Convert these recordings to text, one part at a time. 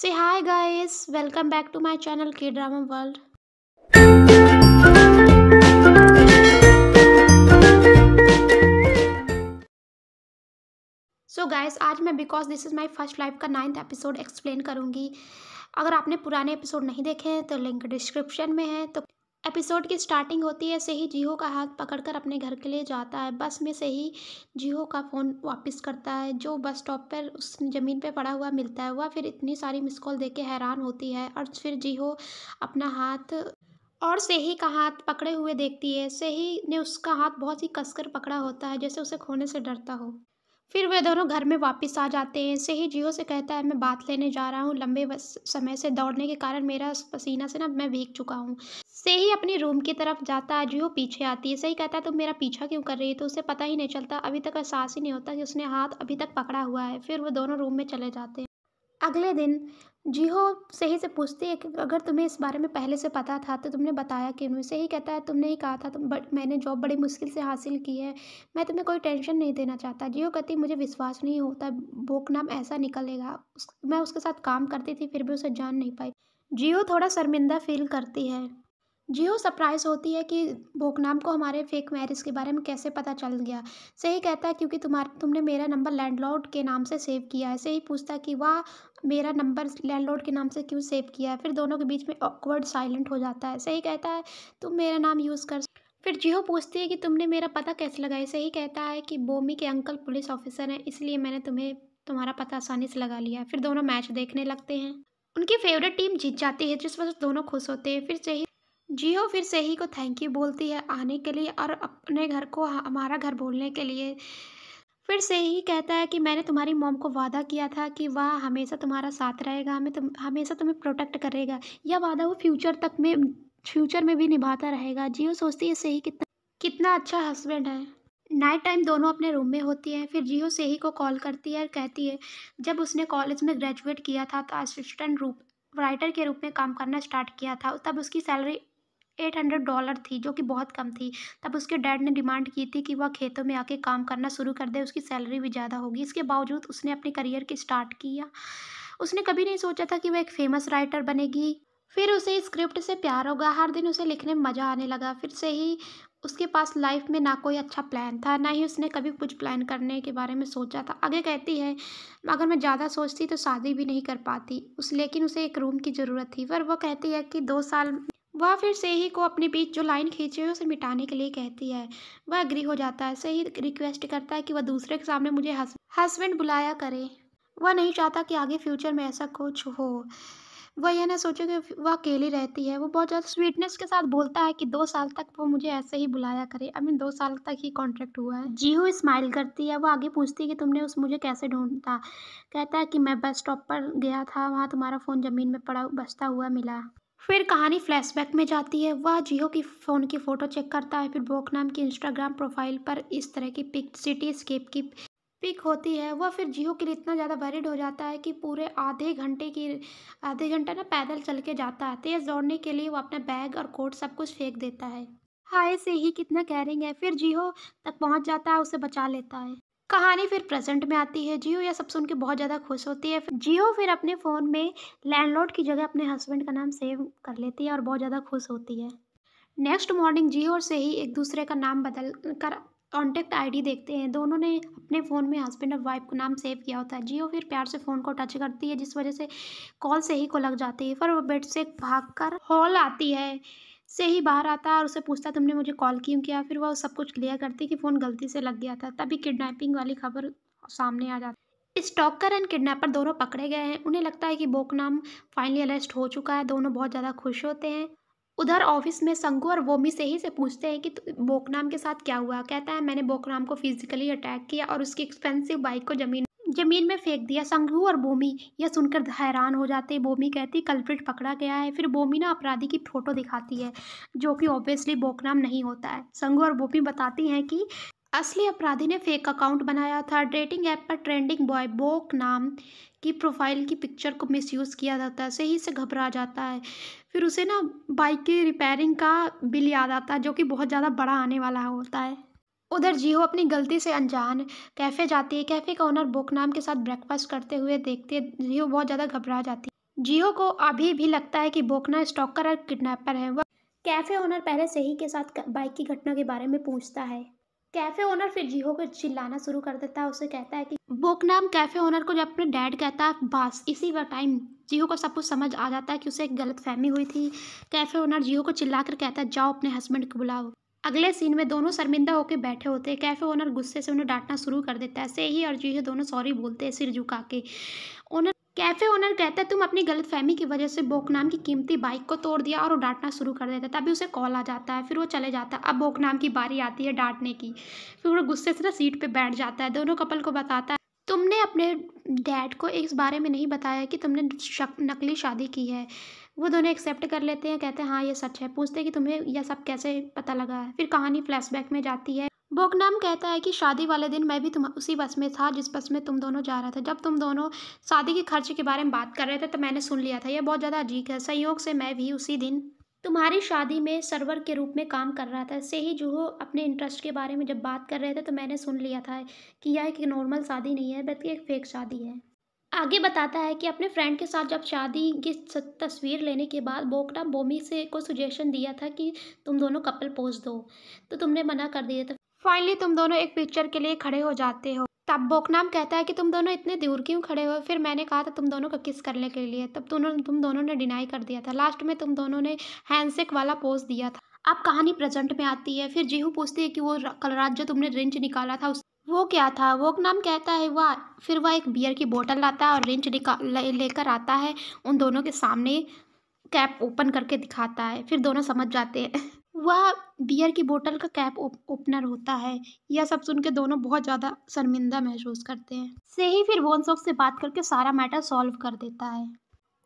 से hi guys welcome back to my channel K drama world so guys आज मैं because this is my first life का ninth episode explain करूंगी अगर आपने पुराने एपिसोड नहीं देखे हैं तो लिंक डिस्क्रिप्शन में है तो एपिसोड की स्टार्टिंग होती है से ही जीहो का हाथ पकड़कर अपने घर के लिए जाता है बस में से ही जीहो का फ़ोन वापस करता है जो बस स्टॉप पर उस ज़मीन पे पड़ा हुआ मिलता है वह फिर इतनी सारी मिस कॉल देख के हैरान होती है और फिर जीहो अपना हाथ और ही का हाथ पकड़े हुए देखती है से ही ने उसका हाथ बहुत ही कसकर पकड़ा होता है जैसे उसे खोने से डरता हो फिर वे दोनों घर में वापस आ जाते हैं से ही जियो से कहता है मैं बात लेने जा रहा हूँ लंबे समय से दौड़ने के कारण मेरा पसीना से ना मैं भीग चुका हूँ से ही अपने रूम की तरफ जाता है जो पीछे आती है सही कहता है तुम तो मेरा पीछा क्यों कर रही है तो उसे पता ही नहीं चलता अभी तक एहसास ही नहीं होता कि उसने हाथ अभी तक पकड़ा हुआ है फिर वो दोनों रूम में चले जाते हैं अगले दिन जीहो सही से पूछती है कि अगर तुम्हें इस बारे में पहले से पता था तो तुमने बताया क्यों नहीं सही कहता है तुमने ही कहा था तुम बट मैंने जॉब बड़ी मुश्किल से हासिल की है मैं तुम्हें कोई टेंशन नहीं देना चाहता जीहो कहती मुझे विश्वास नहीं होता भोक नाम ऐसा निकलेगा उस, मैं उसके साथ काम करती थी फिर भी उसे जान नहीं पाई जियो थोड़ा शर्मिंदा फील करती है हो सरप्राइज़ होती है कि भोकनाम को हमारे फेक मैरिज के बारे में कैसे पता चल गया सही कहता है क्योंकि तुम्हारे तुमने मेरा नंबर लैंडलॉर्ड के नाम से सेव किया है सही पूछता है कि वाह मेरा नंबर लैंडलॉर्ड के नाम से क्यों सेव किया है फिर दोनों के बीच में ऑकवर्ड साइलेंट हो जाता है सही कहता है तुम मेरा नाम यूज़ कर फिर जियो पूछती है कि तुमने मेरा पता कैसे लगाया सही कहता है कि बोमी के अंकल पुलिस ऑफिसर हैं इसलिए मैंने तुम्हें तुम्हारा पता आसानी से लगा लिया फिर दोनों मैच देखने लगते हैं उनकी फेवरेट टीम जीत जाती है जिस वजह से दोनों खुश होते हैं फिर सही जियो फिर से ही को थैंक यू बोलती है आने के लिए और अपने घर को हमारा घर बोलने के लिए फिर से ही कहता है कि मैंने तुम्हारी मॉम को वादा किया था कि वह हमेशा तुम्हारा साथ रहेगा हमें तुम हमेशा तुम्हें प्रोटेक्ट करेगा यह वादा वो फ्यूचर तक में फ्यूचर में भी निभाता रहेगा जियो सोचती है सही कितना कितना अच्छा हस्बैंड है नाइट टाइम दोनों अपने रूम में होती हैं फिर जियो सेही को कॉल करती है और कहती है जब उसने कॉलेज में ग्रेजुएट किया था तो असिस्टेंट रूप राइटर के रूप में काम करना स्टार्ट किया था तब उसकी सैलरी एट हंड्रेड डॉलर थी जो कि बहुत कम थी तब उसके डैड ने डिमांड की थी कि वह खेतों में आके काम करना शुरू कर दे उसकी सैलरी भी ज़्यादा होगी इसके बावजूद उसने अपने करियर की स्टार्ट किया उसने कभी नहीं सोचा था कि वह एक फेमस राइटर बनेगी फिर उसे स्क्रिप्ट से प्यार होगा हर दिन उसे लिखने में मज़ा आने लगा फिर से ही उसके पास लाइफ में ना कोई अच्छा प्लान था ना ही उसने कभी कुछ प्लान करने के बारे में सोचा था आगे कहती है अगर मैं ज़्यादा सोचती तो शादी भी नहीं कर पाती उस लेकिन उसे एक रूम की ज़रूरत थी पर वो कहती है कि दो साल वह फिर ही को अपने बीच जो लाइन खींची हुई उसे मिटाने के लिए कहती है वह अग्री हो जाता है सही रिक्वेस्ट करता है कि वह दूसरे के सामने मुझे हस्बैंड बुलाया करे वह नहीं चाहता कि आगे फ्यूचर में ऐसा कुछ हो वह यह ना सोचे कि वह अकेली रहती है वो बहुत ज़्यादा स्वीटनेस के साथ बोलता है कि दो साल तक वो मुझे ऐसे ही बुलाया करे आई मीन दो साल तक ही कॉन्ट्रैक्ट हुआ है जीहू स्माइल करती है वो आगे पूछती है कि तुमने उस मुझे कैसे ढूंढता कहता है कि मैं बस स्टॉप पर गया था वहाँ तुम्हारा फ़ोन ज़मीन में पड़ा बसता हुआ मिला फिर कहानी फ्लैशबैक में जाती है वह जियो की फ़ोन की फ़ोटो चेक करता है फिर बोक नाम की इंस्टाग्राम प्रोफाइल पर इस तरह की पिक सिटी स्केप की पिक होती है वह फिर जियो के लिए इतना ज़्यादा वरीड हो जाता है कि पूरे आधे घंटे की आधे घंटा ना पैदल चल के जाता है तेज़ दौड़ने के लिए वो अपने बैग और कोट सब कुछ फेंक देता है हाय से ही कितना कैरिंग है फिर जियो तक पहुँच जाता है उसे बचा लेता है कहानी फिर प्रेजेंट में आती है जियो यह सब सुन के बहुत ज़्यादा खुश होती है जियो फिर अपने फ़ोन में लैंडलॉर्ड की जगह अपने हस्बैंड का नाम सेव कर लेती है और बहुत ज़्यादा खुश होती है नेक्स्ट मॉर्निंग जियो और ही एक दूसरे का नाम बदल कर कॉन्टैक्ट आईडी देखते हैं दोनों ने अपने फ़ोन में हस्बैंड और वाइफ का नाम सेव किया होता है जियो फिर प्यार से फ़ोन को टच करती है जिस वजह से कॉल से ही को लग जाती है फिर वो बेड से भाग कर हॉल आती है से ही बाहर आता है और उसे पूछता तुमने मुझे कॉल क्यों किया फिर वह सब कुछ क्लियर करती कि फ़ोन गलती से लग गया था तभी किडनैपिंग वाली खबर सामने आ जाती इस टॉकर एंड किडनैपर दोनों पकड़े गए हैं उन्हें लगता है कि बोकनाम फाइनली अरेस्ट हो चुका है दोनों बहुत ज़्यादा खुश होते हैं उधर ऑफिस में संगू और वोमी से ही से पूछते हैं कि बोकनाम के साथ क्या हुआ कहता है मैंने बोकनाम को फिजिकली अटैक किया और उसकी एक्सपेंसिव बाइक को ज़मीन जमीन में फेंक दिया संघू और बोमी यह सुनकर हैरान हो जाते बोमी कहती कल्प्रिट पकड़ा गया है फिर बोमी ना अपराधी की फ़ोटो दिखाती है जो कि ऑब्वियसली बोकनाम नहीं होता है संघू और बोमी बताती हैं कि असली अपराधी ने फेक अकाउंट बनाया था डेटिंग ऐप पर ट्रेंडिंग बॉय बोक नाम की प्रोफाइल की पिक्चर को मिसयूज़ किया जाता है सही से घबरा जाता है फिर उसे ना बाइक की रिपेयरिंग का बिल याद आता है जो कि बहुत ज़्यादा बड़ा आने वाला होता है उधर जीहो अपनी गलती से अनजान कैफ़े जाती है कैफ़े का ओनर बोकनाम के साथ ब्रेकफास्ट करते हुए देखते जीहो बहुत ज़्यादा घबरा जाती है जीहो को अभी भी लगता है कि बोकना स्टॉकर और किडनैपर है वह कैफ़े ओनर पहले से ही के साथ बाइक की घटना के बारे में पूछता है कैफ़े ओनर फिर जीहो को चिल्लाना शुरू कर देता है उसे कहता है कि बोकनाम कैफ़े ओनर को जब अपने डैड कहता है बस इसी वह टाइम जीहो को सब कुछ समझ आ जाता है कि उसे एक गलत फहमी हुई थी कैफ़े ओनर जीहो को चिल्ला कर कहता है जाओ अपने हस्बैंड को बुलाओ अगले सीन में दोनों शर्मिंदा होकर बैठे होते हैं कैफे ओनर गुस्से से उन्हें डांटना शुरू कर देता है ऐसे ही और है दोनों सॉरी बोलते हैं सिर झुका के ओनर कैफे ओनर कहता है तुम अपनी गलत फहमी की वजह से बोकनाम की कीमती बाइक को तोड़ दिया और वो डांटना शुरू कर देता है तभी उसे कॉल आ जाता है फिर वो चले जाता है अब बोकनाम की बारी आती है डांटने की फिर वो गुस्से से ना सीट पर बैठ जाता है दोनों कपल को बताता है तुमने अपने डैड को इस बारे में नहीं बताया कि तुमने नकली शादी की है वो दोनों एक्सेप्ट कर लेते हैं कहते हैं हाँ ये सच है पूछते हैं कि तुम्हें यह सब कैसे पता लगा है फिर कहानी फ्लैशबैक में जाती है बोकनाम कहता है कि शादी वाले दिन मैं भी तुम उसी बस में था जिस बस में तुम दोनों जा रहा था जब तुम दोनों शादी के खर्चे के बारे में बात कर रहे थे तो मैंने सुन लिया था यह बहुत ज़्यादा अजीब है सहयोग से मैं भी उसी दिन तुम्हारी शादी में सर्वर के रूप में काम कर रहा था ऐसे ही जूहो अपने इंटरेस्ट के बारे में जब बात कर रहे थे तो मैंने सुन लिया था कि यह एक नॉर्मल शादी नहीं है बल्कि एक फेक शादी है आगे बताता है कि अपने फ्रेंड के साथ जब शादी की तस्वीर लेने के बाद बोकटा बोमी से को सुजेशन दिया था कि तुम दोनों कपल पोज दो तो तुमने मना कर दिया था फाइनली तुम दोनों एक पिक्चर के लिए खड़े हो जाते हो तब बोकनाम कहता है कि तुम दोनों इतने दूर क्यों खड़े हो फिर मैंने कहा था तुम दोनों को किस करने के लिए तब दोनों तुम दोनों ने डिनाई कर दिया था लास्ट में तुम दोनों ने हैंडसेक वाला पोज दिया था अब कहानी प्रेजेंट में आती है फिर जीहू पूछती है कि वो कल रात जो तुमने रिंच निकाला था उस वो क्या था वो नाम कहता है वह फिर वह एक बियर की बोतल लाता है और रिंच निकाल लेकर आता है उन दोनों के सामने कैप ओपन करके दिखाता है फिर दोनों समझ जाते हैं वह बियर की बोतल का कैप ओपनर होता है यह सब सुन के दोनों बहुत ज़्यादा शर्मिंदा महसूस करते हैं से ही फिर वोनसोक से बात करके सारा मैटर सॉल्व कर देता है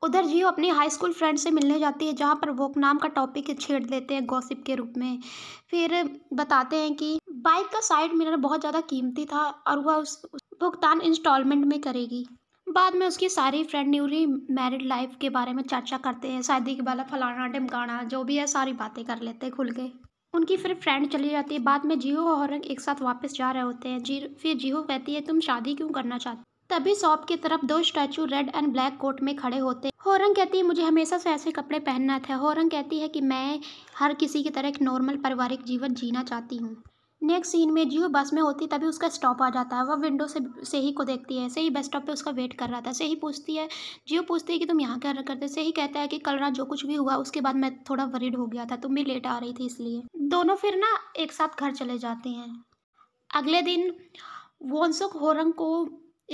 उधर जियो अपनी हाई स्कूल फ्रेंड से मिलने जाती है जहाँ पर वोक नाम का टॉपिक छेड़ देते हैं गॉसिप के रूप में फिर बताते हैं कि बाइक का साइड मिरर बहुत ज़्यादा कीमती था और वह उस भुगतान इंस्टॉलमेंट में करेगी बाद में उसकी सारी फ्रेंड न्यूली मैरिड लाइफ के बारे में चर्चा करते हैं शादी के बाला फलाना ढिमकाना जो भी है सारी बातें कर लेते हैं खुल के उनकी फिर फ्रेंड चली जाती है बाद में जियो और औरंग एक साथ वापस जा रहे होते हैं जी फिर जियो कहती है तुम शादी क्यों करना चाहते तभी शॉप की तरफ दो statue red and black coat में खड़े होते होरंग कहती है मुझे हमेशा से ऐसे कपड़े पहनना था होरंग कहती है कि मैं हर किसी की तरह एक नॉर्मल पारिवारिक जीवन जीना चाहती हूँ नेक्स्ट सीन में जियो बस में होती तभी उसका स्टॉप आ जाता है वह विंडो से से ही को देखती है सही बस स्टॉप पे उसका वेट कर रहा था सही पूछती है जियो पूछती है कि तुम यहाँ क्या करते सही कहता है कि कल रात जो कुछ भी हुआ उसके बाद मैं थोड़ा वरीड हो गया था तुम भी लेट आ रही थी इसलिए दोनों फिर ना एक साथ घर चले जाते हैं अगले दिन वोनसुक होरंग को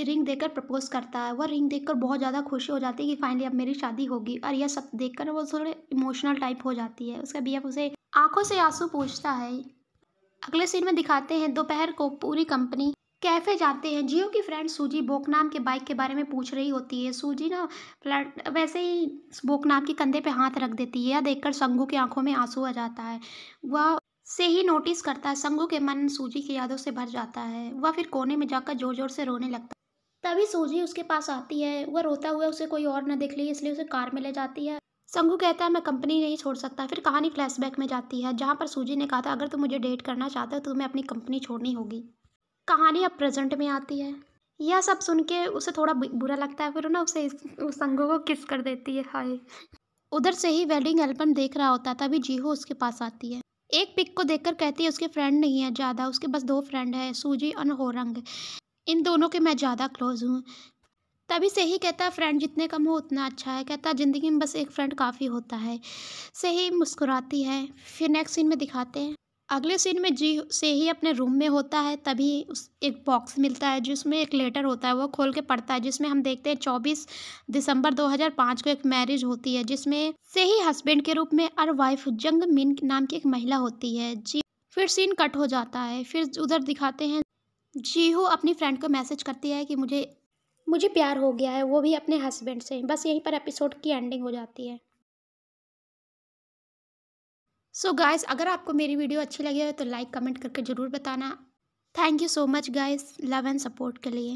रिंग देकर प्रपोज करता है वह रिंग देखकर बहुत ज़्यादा खुशी हो जाती है कि फाइनली अब मेरी शादी होगी और यह सब देखकर वो थोड़े इमोशनल टाइप हो जाती है उसका बी उसे आंखों से आंसू पूछता है अगले सीन में दिखाते हैं दोपहर को पूरी कंपनी कैफ़े जाते हैं जियो की फ्रेंड सूजी बोकनाम के बाइक के बारे में पूछ रही होती है सूजी ना फ्लैट वैसे ही बोकनाम के कंधे पे हाथ रख देती है देख देखकर संगू की आंखों में आंसू आ जाता है वह से ही नोटिस करता है संगू के मन सूजी की यादों से भर जाता है वह फिर कोने में जाकर जोर जोर से रोने लगता है तभी सूजी उसके पास आती है वह रोता हुआ उसे कोई और न देख ली इसलिए उसे कार में ले जाती है संघू कहता है मैं कंपनी नहीं छोड़ सकता फिर कहानी फ्लैशबैक में जाती है जहाँ पर सूजी ने कहा था अगर तुम मुझे डेट करना चाहते हो तो तुम्हें अपनी कंपनी छोड़नी होगी कहानी अब प्रेजेंट में आती है यह सब सुन के उसे थोड़ा बुरा लगता है फिर ना उसे उस संघू को किस कर देती है हाय उधर से ही वेडिंग एल्बम देख रहा होता था अभी जीहो उसके पास आती है एक पिक को देखकर कहती है उसके फ्रेंड नहीं है ज़्यादा उसके बस दो फ्रेंड है सूजी और होरंग इन दोनों के मैं ज़्यादा क्लोज हूँ तभी से ही कहता है फ्रेंड जितने कम हो उतना अच्छा है कहता है ज़िंदगी में बस एक फ्रेंड काफ़ी होता है से ही मुस्कुराती है फिर नेक्स्ट सीन में दिखाते हैं अगले सीन में जी से ही अपने रूम में होता है तभी उस एक बॉक्स मिलता है जिसमें एक लेटर होता है वो खोल के पढ़ता है जिसमें हम देखते हैं 24 दिसंबर 2005 को एक मैरिज होती है जिसमें से ही हस्बैंड के रूप में और वाइफ जंग मिन नाम की एक महिला होती है जी फिर सीन कट हो जाता है फिर उधर दिखाते हैं जीहू अपनी फ्रेंड को मैसेज करती है कि मुझे मुझे प्यार हो गया है वो भी अपने हस्बैंड से बस यहीं पर एपिसोड की एंडिंग हो जाती है सो so गाइस अगर आपको मेरी वीडियो अच्छी लगी हो तो लाइक कमेंट करके ज़रूर बताना thank you so much guys love and support के लिए